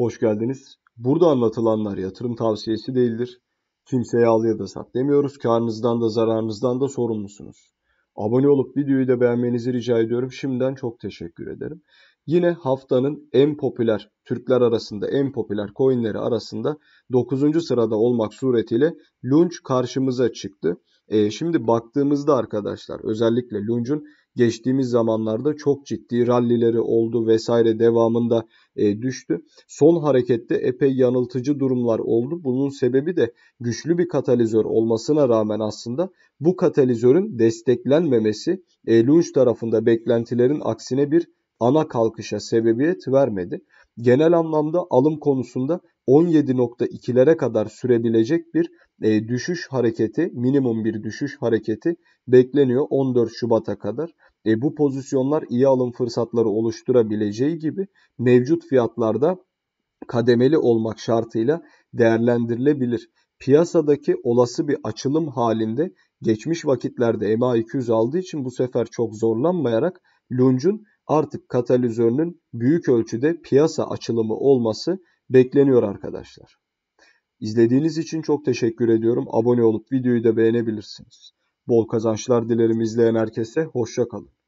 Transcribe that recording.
Hoş geldiniz. Burada anlatılanlar yatırım tavsiyesi değildir. Kimseye al ya da sat demiyoruz. Karnınızdan da zararınızdan da sorumlusunuz. Abone olup videoyu da beğenmenizi rica ediyorum. Şimdiden çok teşekkür ederim. Yine haftanın en popüler Türkler arasında en popüler coinleri arasında 9. sırada olmak suretiyle Lunch karşımıza çıktı. E, şimdi baktığımızda arkadaşlar özellikle Lunch'un geçtiğimiz zamanlarda çok ciddi rallileri oldu vesaire devamında e, düştü. Son harekette epey yanıltıcı durumlar oldu. Bunun sebebi de güçlü bir katalizör olmasına rağmen aslında bu katalizörün desteklenmemesi e, Lunge tarafında beklentilerin aksine bir ana kalkışa sebebiyet vermedi. Genel anlamda alım konusunda 17.2'lere kadar sürebilecek bir e, düşüş hareketi, minimum bir düşüş hareketi bekleniyor 14 Şubat'a kadar. E, bu pozisyonlar iyi alım fırsatları oluşturabileceği gibi mevcut fiyatlarda kademeli olmak şartıyla değerlendirilebilir. Piyasadaki olası bir açılım halinde geçmiş vakitlerde MA200 aldığı için bu sefer çok zorlanmayarak Lunge'un artık katalizörünün büyük ölçüde piyasa açılımı olması bekleniyor arkadaşlar. İzlediğiniz için çok teşekkür ediyorum. Abone olup videoyu da beğenebilirsiniz. Bol kazançlar dilerim izleyen herkese. Hoşçakalın.